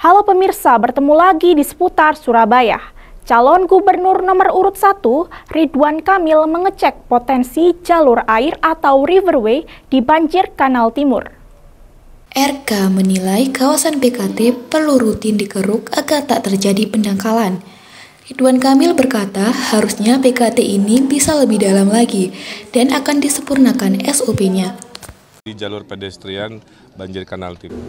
Halo pemirsa, bertemu lagi di seputar Surabaya. Calon Gubernur nomor urut 1, Ridwan Kamil mengecek potensi jalur air atau riverway di banjir Kanal Timur. RK menilai kawasan BKT perlu rutin dikeruk agar tak terjadi pendangkalan. Ridwan Kamil berkata harusnya BKT ini bisa lebih dalam lagi dan akan disempurnakan SOP-nya. Di jalur pedestrian banjir Kanal Timur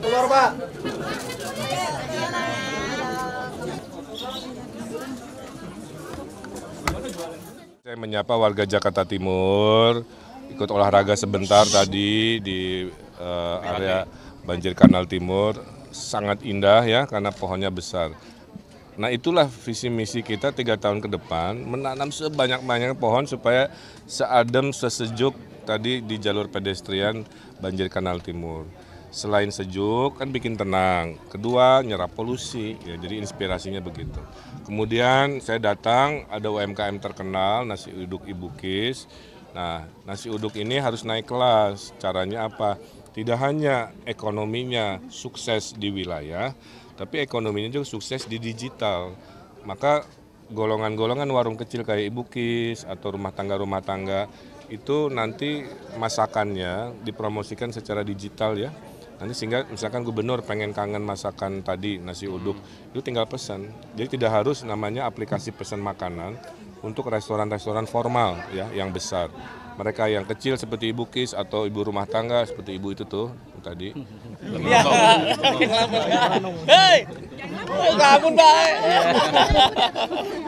Keluar, Pak. Saya menyapa warga Jakarta Timur ikut olahraga sebentar tadi di uh, area banjir kanal timur sangat indah ya karena pohonnya besar. Nah itulah visi misi kita tiga tahun ke depan menanam sebanyak-banyak pohon supaya seadem sesejuk tadi di jalur pedestrian banjir kanal timur. Selain sejuk kan bikin tenang, kedua nyerap polusi, ya, jadi inspirasinya begitu. Kemudian saya datang ada UMKM terkenal nasi uduk ibu kis. Nah nasi uduk ini harus naik kelas, caranya apa? tidak hanya ekonominya sukses di wilayah, tapi ekonominya juga sukses di digital. Maka golongan-golongan warung kecil kayak Ibu Kis atau rumah tangga-rumah tangga itu nanti masakannya dipromosikan secara digital ya. Nanti sehingga misalkan gubernur pengen kangen masakan tadi nasi uduk, itu tinggal pesan. Jadi tidak harus namanya aplikasi pesan makanan untuk restoran-restoran formal ya yang besar mereka yang kecil seperti ibu kis atau ibu rumah tangga seperti ibu itu tuh tadi. Iya.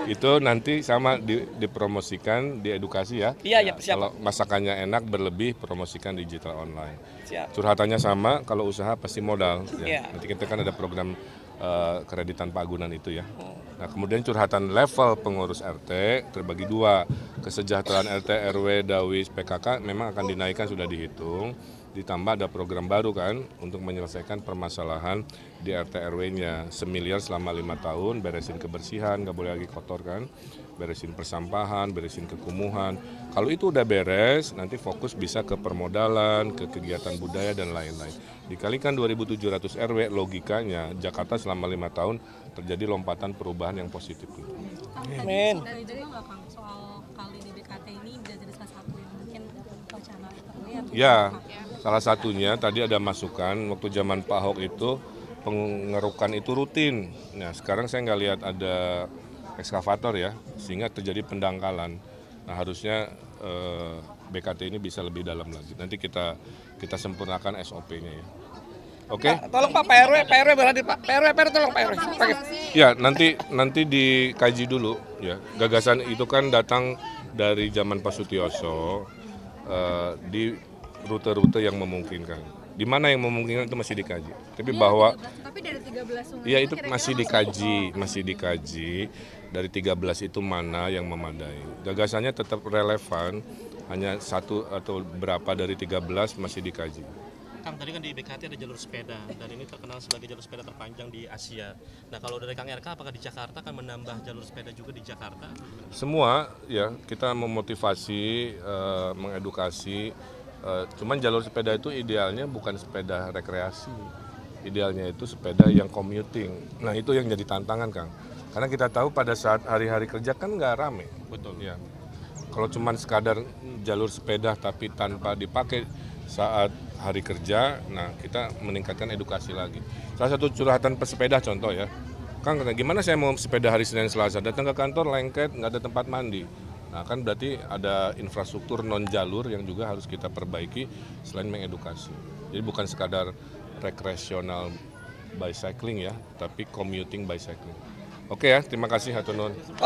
Itu nanti sama dipromosikan, diedukasi ya. Iya, ya, siap. Kalau masakannya enak berlebih promosikan digital online. Siap. Curhatannya sama, kalau usaha pasti modal ya. ya. Nanti kita kan ada program uh, kreditan Agunan itu ya. Oh. Nah, kemudian curhatan level pengurus RT terbagi dua kesejahteraan RT, RW, Dawis, PKK memang akan dinaikkan sudah dihitung. Ditambah ada program baru kan untuk menyelesaikan permasalahan di RT RW-nya semiliar selama lima tahun, beresin kebersihan, nggak boleh lagi kotor kan, beresin persampahan, beresin kekumuhan. Kalau itu udah beres, nanti fokus bisa ke permodalan, ke kegiatan budaya dan lain-lain. Dikalikan 2.700 RW, logikanya Jakarta selama lima tahun terjadi lompatan perubahan yang positif. Amin. Ya, salah satunya tadi ada masukan waktu zaman Pak Ahok itu pengerukan itu rutin. Nah sekarang saya nggak lihat ada ekskavator ya, sehingga terjadi pendangkalan. Nah harusnya eh, BKT ini bisa lebih dalam lagi. Nanti kita kita sempurnakan SOP-nya ya. Oke. Okay? tolong Pak PRW, PRW Pak Pak. PRW, PRW tolong Pak RW. Ya, nanti nanti dikaji dulu ya. Gagasan itu kan datang dari zaman Pak Sutioso. Eh, di rute-rute yang memungkinkan. Di mana yang memungkinkan itu masih dikaji. Tapi iya, bahwa tapi dari 13 sungai. Iya, itu kira -kira masih dikaji, masih dikaji. Dari 13 itu mana yang memadai. Gagasannya tetap relevan, hanya satu atau berapa dari 13 masih dikaji. Kang tadi kan di BKT ada jalur sepeda dan ini terkenal sebagai jalur sepeda terpanjang di Asia. Nah kalau dari Kang RK apakah di Jakarta akan menambah jalur sepeda juga di Jakarta? Semua ya kita memotivasi, uh, mengedukasi. Uh, cuman jalur sepeda itu idealnya bukan sepeda rekreasi, idealnya itu sepeda yang commuting. Nah itu yang jadi tantangan Kang. Karena kita tahu pada saat hari-hari kerja kan nggak rame. Betul. Ya. Kalau cuman sekadar jalur sepeda tapi tanpa dipakai saat hari kerja, nah kita meningkatkan edukasi lagi. Salah satu curhatan pesepeda contoh ya, Kang gimana saya mau sepeda hari Senin Selasa? Datang ke kantor lengket, nggak ada tempat mandi. Nah kan berarti ada infrastruktur non jalur yang juga harus kita perbaiki selain mengedukasi. Jadi bukan sekadar rekreasional bicycling ya, tapi commuting bicycling. Oke ya, terima kasih Hatunun.